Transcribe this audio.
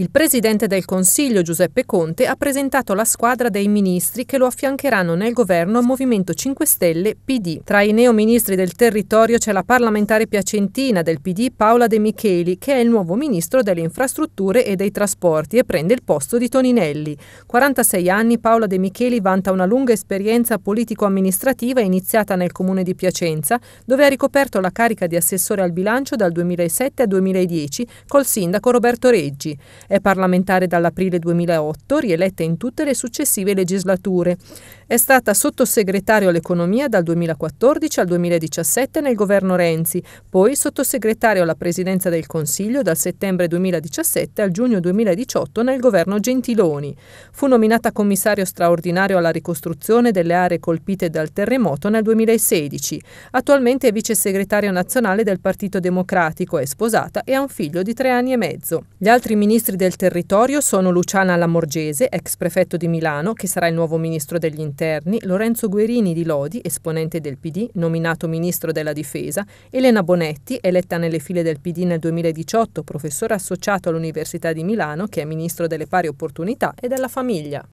Il presidente del Consiglio Giuseppe Conte ha presentato la squadra dei ministri che lo affiancheranno nel governo Movimento 5 Stelle PD. Tra i neoministri del territorio c'è la parlamentare piacentina del PD Paola De Micheli, che è il nuovo ministro delle infrastrutture e dei trasporti e prende il posto di Toninelli. 46 anni Paola De Micheli vanta una lunga esperienza politico-amministrativa iniziata nel comune di Piacenza, dove ha ricoperto la carica di assessore al bilancio dal 2007 al 2010 col sindaco Roberto Reggi. È parlamentare dall'aprile 2008, rieletta in tutte le successive legislature. È stata sottosegretario all'economia dal 2014 al 2017 nel governo Renzi, poi sottosegretario alla presidenza del Consiglio dal settembre 2017 al giugno 2018 nel governo Gentiloni. Fu nominata commissario straordinario alla ricostruzione delle aree colpite dal terremoto nel 2016. Attualmente è vice segretario nazionale del Partito Democratico, è sposata e ha un figlio di tre anni e mezzo. Gli altri ministri del territorio sono Luciana Lamorgese, ex prefetto di Milano, che sarà il nuovo ministro degli interni interni, Lorenzo Guerini di Lodi, esponente del PD, nominato ministro della difesa, Elena Bonetti, eletta nelle file del PD nel 2018, professore associato all'Università di Milano, che è ministro delle pari opportunità e della famiglia.